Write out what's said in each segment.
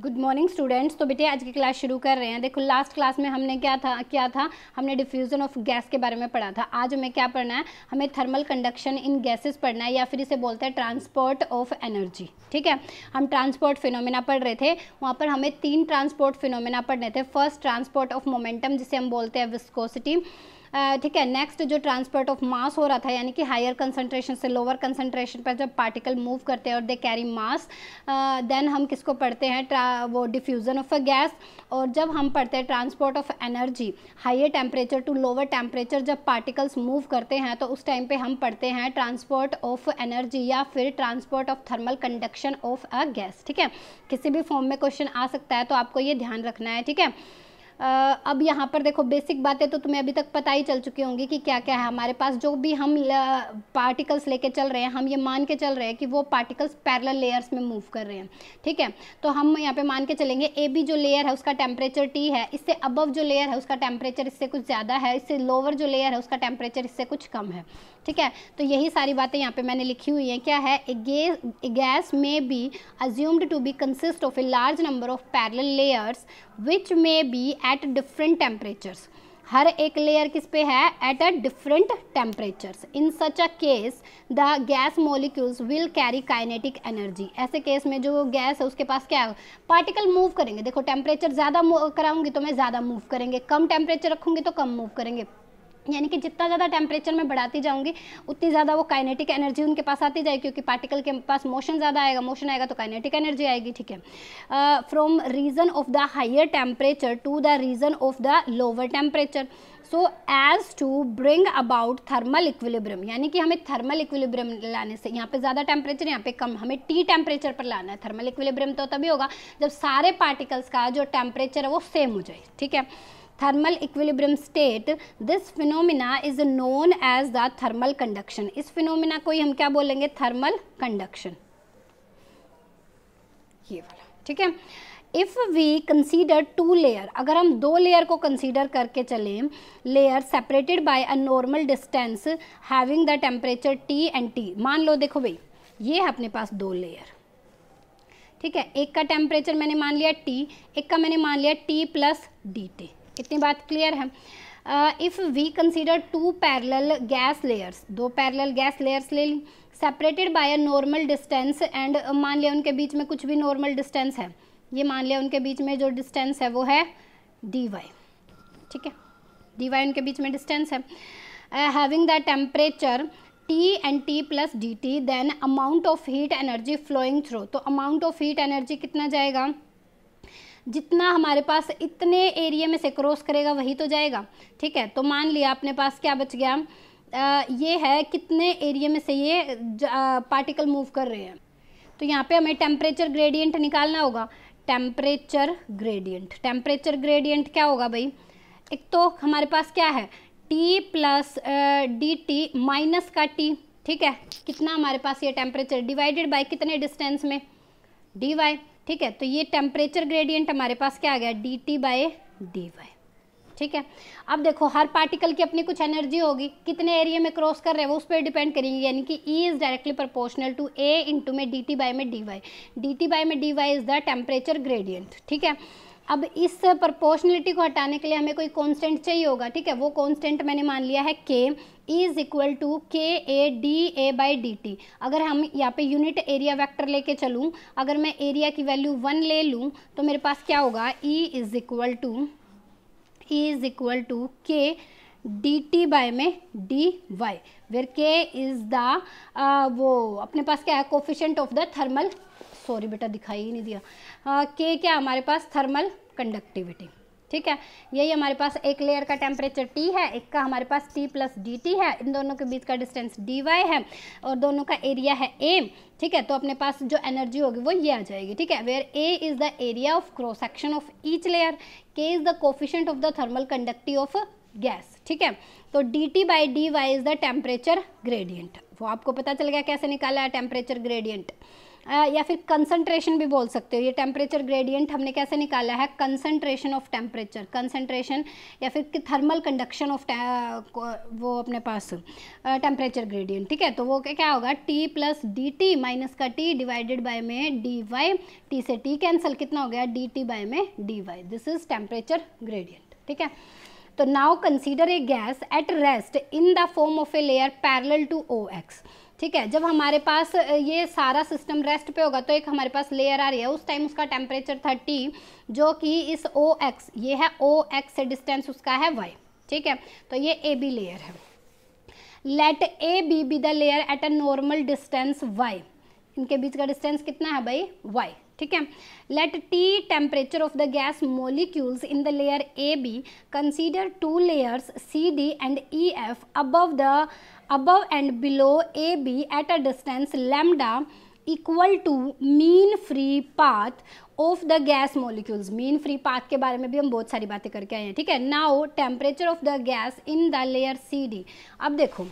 good morning students तो बेटे आज की क्लास शुरू कर रहे हैं देखो लास्ट क्लास में हमने क्या था क्या था हमने डिफ्यूज़न ऑफ गैस के बारे में पढ़ा था आज हमें क्या पढ़ना है हमें थर्मल कंडक्शन इन गैसेस पढ़ना है या फिर इसे बोलते हैं ट्रांसपोर्ट ऑफ एनर्जी ठीक है हम ट्रांसपोर्ट फिनोमिना पढ़ रहे थे वहाँ पर हमें तीन ट्रांसपोर्ट फिनोमिना पढ़ने थे फर्स्ट ट्रांसपोर्ट ऑफ मोमेंटम जिसे हम बोलते हैं विस्कोसिटी ठीक है नेक्स्ट जो ट्रांसपोर्ट ऑफ मास हो रहा था यानी कि हायर कंसनट्रेशन से लोअर कंसनट्रेशन पर जब पार्टिकल मूव करते हैं और दे कैरी मास देन हम किसको पढ़ते हैं वो डिफ्यूज़न ऑफ अ गैस और जब हम पढ़ते हैं transport of energy higher temperature to lower temperature जब पार्टिकल्स मूव करते हैं तो उस टाइम पे हम पढ़ते हैं ट्रांसपोर्ट ऑफ एनर्जी या फिर transport of thermal conduction of a gas ठीक है किसी भी फॉर्म में क्वेश्चन आ सकता है तो आपको ये ध्यान रखना है ठीक है अब यहाँ पर देखो बेसिक बातें तो तुम्हें अभी तक पता ही चल चुकी होंगी कि क्या क्या है हमारे पास जो भी हम पार्टिकल्स लेके चल रहे हैं हम ये मान के चल रहे हैं कि वो पार्टिकल्स पैरल लेयर्स में मूव कर रहे हैं ठीक है तो हम यहाँ पे मान के चलेंगे ए बी जो लेयर है उसका टेम्परेचर टी है इससे अबव जो लेयर है उसका टेम्परेचर इससे कुछ ज़्यादा है इससे लोअर जो लेयर है उसका टेम्परेचर इससे कुछ कम है ठीक है तो यही सारी बातें यहाँ पे मैंने लिखी हुई हैं क्या है a gas may be assumed to be consist of a large number of parallel layers which may be at different temperatures हर एक लेयर किस पे है at a different temperatures in such a case the gas molecules will carry kinetic energy ऐसे case में जो gas है उसके पास क्या है पार्टिकल मूव करेंगे देखो टेम्परेचर ज़्यादा कराऊंगी तो मैं ज़्यादा मूव करेंगे कम टेम्परेचर रखूंगी तो कम मूव करेंगे यानी कि जितना ज़्यादा टेम्परेचर में बढ़ाती जाऊंगी उतनी ज़्यादा वो काइनेटिक एनर्जी उनके पास आती जाएगी क्योंकि पार्टिकल के पास मोशन ज़्यादा आएगा मोशन आएगा तो काइनेटिक एनर्जी आएगी ठीक है from region of the higher temperature to the region of the lower temperature so as to bring about thermal equilibrium यानी कि हमें थर्मल इक्विलिब्रियम लाने से यहाँ पे ज़्यादा टेम्परेचर यहाँ पे कम हमें टी टेम्परेचर पर लाना है थर्मल इक्विलिब्रियम तो तभी होगा जब सारे पार्टिकल्स का जो टेम्परेचर है वो सेम हो जाए ठीक है thermal equilibrium state this phenomena is known as the thermal conduction इस phenomena को ही हम क्या बोलेंगे thermal conduction ये वाला ठीक है if we consider two layer अगर हम दो लेयर को कंसीडर करके चलें layer separated by a normal distance having the temperature T and T मान लो देखो भाई ये है अपने पास दो layer ठीक है एक का टेम्परेचर मैंने मान लिया टी एक का मैंने मान लिया टी प्लस डी टी इतनी बात क्लियर है if we consider two parallel gas layers दो पैरल गैस लेयर्स ले ली separated by a normal distance and मान लिया उनके बीच में कुछ भी नॉर्मल डिस्टेंस है ये मान लिया उनके बीच में जो डिस्टेंस है वो है डी वाई ठीक है डी वाई उनके बीच में डिस्टेंस है having the temperature T and T plus D T then amount of heat energy flowing through तो अमाउंट ऑफ हीट एनर्जी कितना जाएगा जितना हमारे पास इतने एरिया में से क्रॉस करेगा वही तो जाएगा ठीक है तो मान लिया अपने पास क्या बच गया आ, ये है कितने एरिया में से ये पार्टिकल मूव कर रहे हैं तो यहाँ पे हमें टेम्परेचर ग्रेडियंट निकालना होगा टेम्परेचर ग्रेडियंट टेम्परेचर ग्रेडियंट क्या होगा भाई एक तो हमारे पास क्या है T plus D T minus का टी ठीक है कितना हमारे पास ये टेम्परेचर डिवाइडेड बाय कितने डिस्टेंस में डी वाई ठीक है तो ये टेम्परेचर ग्रेडियंट हमारे पास क्या आ गया D T by D Y ठीक है अब देखो हर पार्टिकल की अपनी कुछ एनर्जी होगी कितने एरिया में क्रॉस कर रहे हैं वो उस पर डिपेंड करेंगे यानी कि E is directly proportional to A into में डी टी बाय में D Y D T by में D Y is the temperature gradient ठीक है अब इस प्रपोर्शनलिटी को हटाने के लिए हमें कोई कांस्टेंट चाहिए होगा ठीक है वो कांस्टेंट मैंने मान लिया है के is equal to K A D A by D T अगर हम यहाँ पे यूनिट एरिया वेक्टर लेके चलूँ अगर मैं एरिया की वैल्यू वन ले लूँ तो मेरे पास क्या होगा E is equal to E is equal to K D T by में D Y where K is the वो अपने पास क्या है coefficient of the thermal sorry बेटा दिखाई ही नहीं दिया आ, के क्या हमारे पास थर्मल कंडक्टिविटी ठीक है यही हमारे पास एक लेयर का टेम्परेचर टी है एक का हमारे पास टी प्लस डी टी है इन दोनों के बीच का डिस्टेंस डी वाई है और दोनों का एरिया है ए ठीक है तो अपने पास जो एनर्जी होगी वो ये आ जाएगी ठीक है where A is the area of cross section of each layer K is the coefficient of the thermal conductive of gas ठीक है तो D T by D Y is the temperature gradient वो आपको पता चल गया कैसे निकाला है टेम्परेचर ग्रेडियंट या फिर कंसनट्रेशन भी बोल सकते हो ये टेम्परेचर ग्रेडियंट हमने कैसे निकाला है कंसनट्रेशन ऑफ टेम्परेचर कंसनट्रेशन या फिर थर्मल कंडक्शन ऑफ वो अपने पास टेम्परेचर ग्रेडियंट ठीक है तो वो क्या होगा T plus D T minus का टी डिवाइडेड बाय में डी वाई टी से टी कैंसिल कितना हो गया डी टी बाय में D Y this is temperature gradient ठीक है तो now consider a gas at rest in the form of a layer parallel to O X ठीक है जब हमारे पास ये सारा सिस्टम रेस्ट पे होगा तो एक हमारे पास लेयर आ रही है उस टाइम उसका टेम्परेचर थर्टी जो कि इस ओ एक्स ये है ओ एक्स से डिस्टेंस उसका है वाई ठीक है तो ये ए बी लेयर है let A B be the layer at a normal distance Y इनके बीच का डिस्टेंस कितना है भाई वाई ठीक है let T temperature of the gas molecules in the layer A B consider two layers C D and E F above the and below A B at a distance lambda equal to mean free path of the gas molecules mean free path के बारे में भी हम बहुत सारी बातें करके आए हैं ठीक है now temperature of the gas in the layer C D अब देखो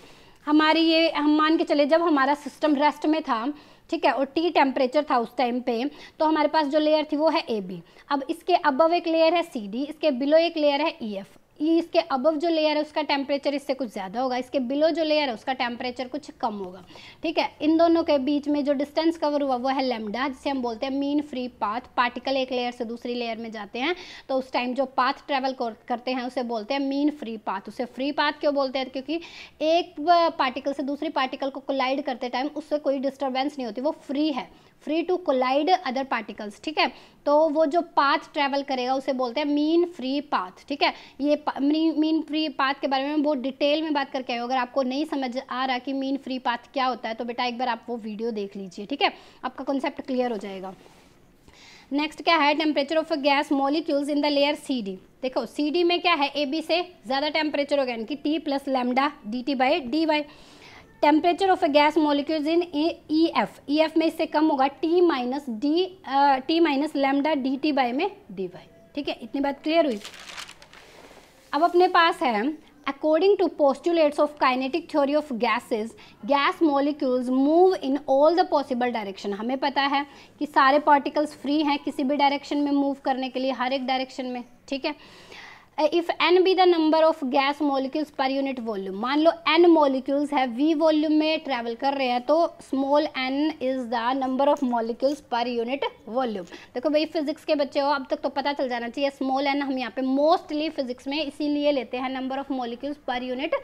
हमारी ये हम मान के चले जब हमारा सिस्टम रेस्ट में था ठीक है और टी टेम्परेचर था उस टाइम पे तो हमारे पास जो लेयर थी वो है ए बी अब इसके अबव एक लेयर है सी डी इसके बिलो एक लेयर है ई e एफ ये इसके अबव जो लेयर है उसका टेम्परेचर इससे कुछ ज़्यादा होगा इसके बिलो जो लेयर है उसका टेम्परेचर कुछ कम होगा ठीक है इन दोनों के बीच में जो डिस्टेंस कवर हुआ वो है लेमडा जिसे हम बोलते हैं मीन फ्री पाथ पार्टिकल एक लेयर से दूसरी लेयर में जाते हैं तो उस टाइम जो पाथ ट्रेवल करते हैं उसे बोलते हैं मीन फ्री पाथ उसे फ्री पाथ क्यों बोलते हैं क्योंकि एक पार्टिकल से दूसरी पार्टिकल को कोलाइड करते टाइम उससे कोई डिस्टर्बेंस नहीं होती वो फ्री है free to collide other particles ठीक है तो वो जो पाथ ट्रैवल करेगा उसे बोलते हैं मीन फ्री पाथ ठीक है ये मीन फ्री पाथ के बारे में बहुत डिटेल में बात करके आई हूँ अगर आपको नहीं समझ आ रहा कि मीन फ्री पाथ क्या होता है तो बेटा एक बार आप वो वीडियो देख लीजिए ठीक है आपका कॉन्सेप्ट क्लियर हो जाएगा नेक्स्ट क्या है temperature of gas molecules in the layer C D देखो सी डी में क्या है ए बी से ज़्यादा टेम्परेचर हो गया यानी कि T plus lambda D T by D by temperature of a gas molecules in E F E F में इससे कम होगा T minus D T minus lambda D T by में डी बाई ठीक है इतनी बात क्लियर हुई अब अपने पास है according to postulates of kinetic theory of gases gas molecules move in all the possible direction हमें पता है कि सारे पार्टिकल्स फ्री हैं किसी भी डायरेक्शन में मूव करने के लिए हर एक डायरेक्शन में ठीक है if N be the number of gas molecules per unit volume मान लो एन मोलिक्यूल्स है वी वॉल्यूम में ट्रेवल कर रहे हैं तो small N is the number of molecules per unit volume देखो भाई फिजिक्स के बच्चे हो अब तक तो पता चल जाना चाहिए स्मॉल एन हम यहाँ पे मोस्टली फिजिक्स में इसीलिए लेते हैं number of molecules per unit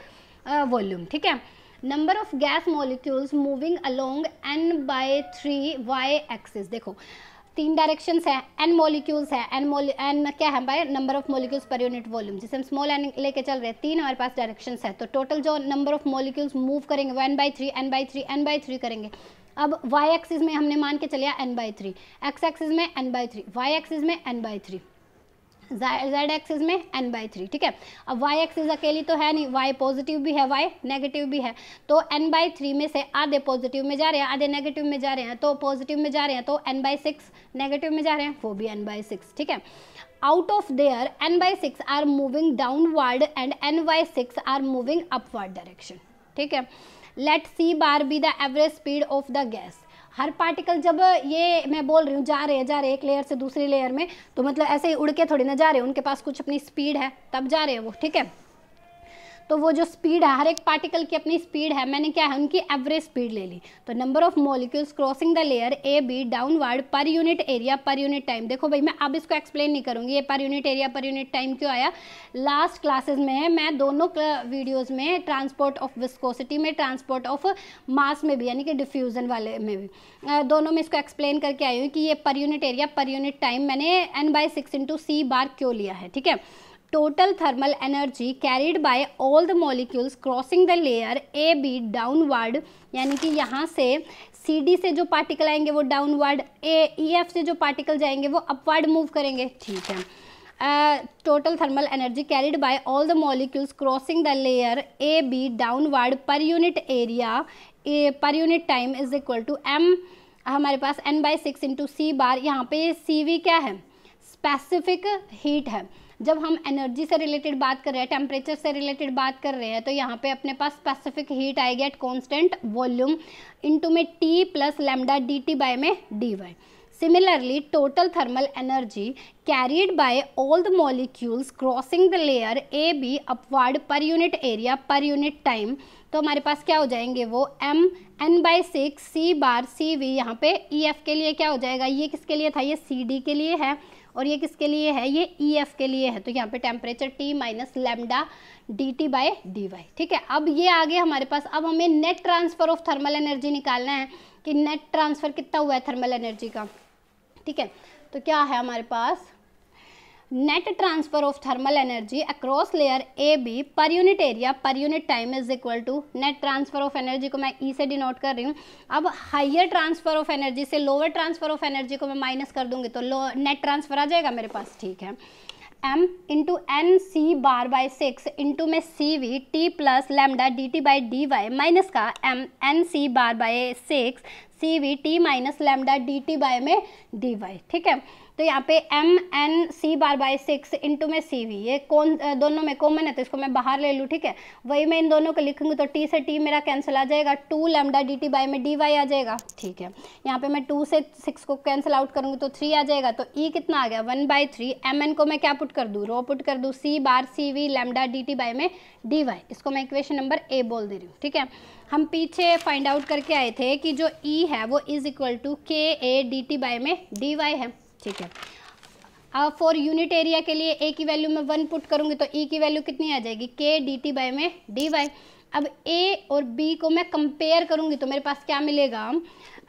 volume ठीक है number of gas molecules moving along N by three Y axis देखो तीन डायरेक्शन हैं एन मोलिक्यूल्स है एन मोल एन क्या है हमारे number of molecules per unit volume जिसे हम स्मॉल एन लेके चल रहे हैं तीन हमारे पास डायरेक्शन है तो टोटल जो नंबर ऑफ मोलिक्यूल्स मूव करेंगे वो N by three N by three N by three करेंगे अब वाई एक्सिस में हमने मान के चलिया N by three X axis में N by three Y axis में N by three Z axis में एन बाई थ्री ठीक है अब वाई एक्सिस अकेली तो है नहीं वाई पॉजिटिव भी है वाई नेगेटिव भी है तो एन बाई थ्री में से आधे पॉजिटिव में जा रहे हैं आधे नेगेटिव में जा रहे हैं तो पॉजिटिव में जा रहे हैं तो एन बाई सिक्स नेगेटिव में जा रहे हैं वो भी एन बाई सिक्स ठीक है out of there N by six are moving down downward and N by six are moving upward direction ठीक है let C bar be the average speed of the gas हर particle जब ये मैं बोल रही हूँ जा रहे हैं जा रहे हैं एक लेयर से दूसरी लेयर में तो मतलब ऐसे ही उड़ के थोड़ी ना जा रहे हैं उनके पास कुछ अपनी स्पीड है तब जा रहे हैं वो ठीक है तो वो जो स्पीड है हर एक पार्टिकल की अपनी स्पीड है मैंने क्या है उनकी एवरेज स्पीड ले ली तो number of molecules crossing the layer A B downward per unit area per unit time देखो भाई मैं अब इसको एक्सप्लेन नहीं करूंगी ये per unit area per unit time क्यों आया लास्ट क्लासेज में है मैं दोनों वीडियोज़ में ट्रांसपोर्ट ऑफ विस्कोसिटी में ट्रांसपोर्ट ऑफ मास में भी यानी कि डिफ्यूज़न वाले में भी दोनों में इसको एक्सप्लेन करके आई हूँ कि ये per unit area per unit time मैंने N by six into C bar क्यों लिया है ठीक है total thermal energy carried by all the molecules crossing the layer A B downward यानी कि यहाँ से सी डी से जो पार्टिकल आएंगे वो डाउनवर्ड ए ई एफ से जो पार्टिकल जाएंगे वो अपवर्ड मूव करेंगे ठीक है total thermal energy carried by all the molecules crossing the layer A B downward per unit area per unit time is equal to M हमारे पास N by six into C bar यहाँ पे सी we क्या है specific heat है जब हम energy से रिलेटेड बात कर रहे हैं टेम्परेचर से रिलेटेड बात कर रहे हैं तो यहाँ पे अपने पास स्पेसिफिक हीट आएगी एट कॉन्स्टेंट वॉल्यूम इंटू में T plus lambda D T by में D Y total thermal energy carried by all the molecules crossing the layer A B upward per unit area per unit time तो हमारे पास क्या हो जाएंगे वो M N by six C bar C V यहाँ पे ई e एफ के लिए क्या हो जाएगा ये किसके लिए था ये सी डी के लिए है और ये किसके लिए है ये ई e एफ के लिए है तो यहाँ पे temperature T minus lambda D T by D Y ठीक है अब ये आ गया हमारे पास अब हमें net transfer of thermal energy निकालना है कि नेट ट्रांसफ़र कितना हुआ है थर्मल एनर्जी का ठीक है तो क्या है हमारे पास net transfer of thermal energy across layer A B per unit area per unit time is equal to net transfer of energy को मैं E से डिनोट कर रही हूँ अब हाइयर ट्रांसफर ऑफ एनर्जी से लोअर ट्रांसफर ऑफ एनर्जी को मैं माइनस कर दूंगी तो लो नेट ट्रांसफर आ जाएगा मेरे पास ठीक है M into N C bar by six into में C V T plus lambda D T by D Y minus का M N C bar by six C V T minus lambda D T by में D Y ठीक है तो यहाँ पे M N C bar by six into में C we ये कौन दोनों में कॉमन है तो इसको मैं बाहर ले लूँ ठीक है वही मैं इन दोनों को लिखूंगी तो टी से टी मेरा कैंसिल आ जाएगा two lambda D T by में डी वाई आ जाएगा ठीक है यहाँ पे मैं टू से सिक्स को कैंसिल आउट करूँगी तो थ्री आ जाएगा तो ई e कितना आ गया one by three M N को मैं क्या पुट कर दूँ रो पुट कर दूँ C bar C V lambda D T by में डी वाई इसको मैं इक्वेशन नंबर ए बोल दे रही हूँ ठीक है हम पीछे फाइंड आउट करके आए थे कि जो ई e है वो is equal to K A D T by में डी वाई है ठीक है अब फॉर यूनिट एरिया के लिए ए की वैल्यू मैं वन पुट करूँगी तो ई e की वैल्यू कितनी आ जाएगी के डी टी बाई में डी वाई अब ए और बी को मैं कंपेयर करूँगी तो मेरे पास क्या मिलेगा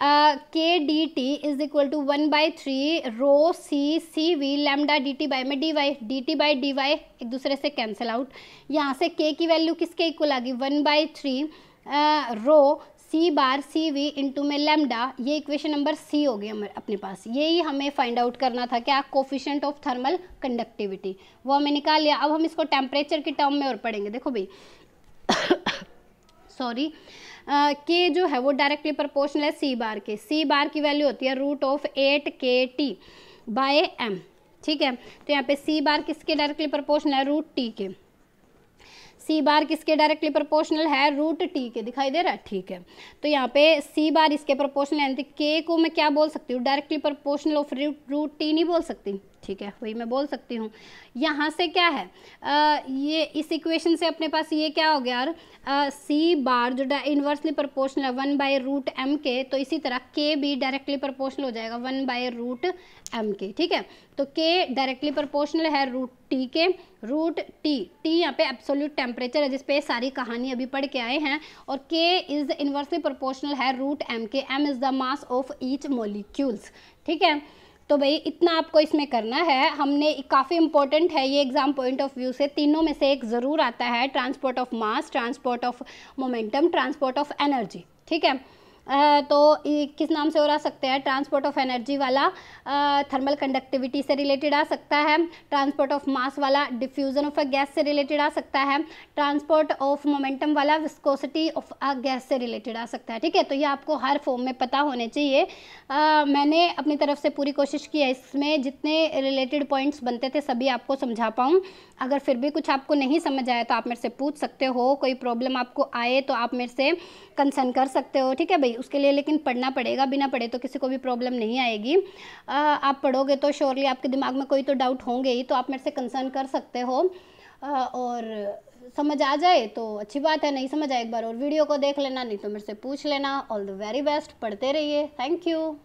K D T is equal to one by three rho C C V lambda D T by में D Y D T by D Y एक दूसरे से कैंसिल आउट यहाँ से के की वैल्यू किसके इक्वल आ गई one by three rho C bar C V into में लेमडा ये इक्वेशन नंबर सी हो गई हमारे अपने पास यही हमें फाइंड आउट करना था क्या कोफिशेंट ऑफ थर्मल कंडक्टिविटी वो हमें निकाल लिया अब हम इसको टेम्परेचर के टर्म में और पढ़ेंगे देखो भाई सॉरी के जो है वो डायरेक्टली प्रपोर्शनल है सी बार के सी बार की वैल्यू होती है root of eight K T by M ठीक है तो यहाँ पे सी बार किसके डायरेक्टली प्रोपोर्शनल है रूट टी के सी बार किसके डायरेक्टली प्रोपोर्शनल है रूट टी के दिखाई दे रहा है ठीक है तो यहाँ पे सी बार इसके प्रोपोर्शनल है के को मैं क्या बोल सकती हूँ directly proportional of root T नहीं बोल सकती ठीक है वही मैं बोल सकती हूँ यहाँ से क्या है आ, ये इस इक्वेशन से अपने पास ये क्या हो गया यार सी बार जो इन्वर्सली प्रोपोर्शनल है वन बाई रूट एम के तो इसी तरह के भी डायरेक्टली प्रोपोर्शनल हो जाएगा वन बाई रूट एम के ठीक है तो के डायरेक्टली प्रोपोर्शनल है रूट टी के रूट टी टी यहाँ पे एब्सोल्यूट टेम्परेचर है जिसपे सारी कहानी अभी पढ़ के आए हैं और के इज़ इन्वर्सली प्रोपोर्शनल है रूट एम के M is the mass of each molecules ठीक है तो भाई इतना आपको इसमें करना है हमने काफ़ी इंपॉर्टेंट है ये एग्ज़ाम पॉइंट ऑफ व्यू से तीनों में से एक ज़रूर आता है transport of mass transport of momentum transport of energy ठीक है तो किस नाम से और आ सकते हैं ट्रांसपोर्ट ऑफ एनर्जी वाला थर्मल कंडक्टिविटी से रिलेटेड आ सकता है ट्रांसपोर्ट ऑफ मास वाला डिफ्यूज़न ऑफ अ गैस से रिलेटेड आ सकता है ट्रांसपोर्ट ऑफ मोमेंटम वाला विस्कोसिटी ऑफ अ गैस से रिलेटेड आ सकता है ठीक है तो ये आपको हर फॉर्म में पता होने चाहिए आ, मैंने अपनी तरफ से पूरी कोशिश की है इसमें जितने रिलेटेड पॉइंट्स बनते थे सभी आपको समझा पाऊँ अगर फिर भी कुछ आपको नहीं समझ आया तो आप मेरे से पूछ सकते हो कोई प्रॉब्लम आपको आए तो आप मेरे से कंसर्न कर सकते हो ठीक है भाई उसके लिए लेकिन पढ़ना पड़ेगा बिना पढ़े तो किसी को भी प्रॉब्लम नहीं आएगी आ, आप पढ़ोगे तो श्योरली आपके दिमाग में कोई तो डाउट होंगे ही तो आप मेरे से कंसर्न कर सकते हो आ, और समझ आ जाए तो अच्छी बात है नहीं समझ आए एक बार और वीडियो को देख लेना नहीं तो मेरे से पूछ लेना ऑल द वेरी बेस्ट पढ़ते रहिए थैंक यू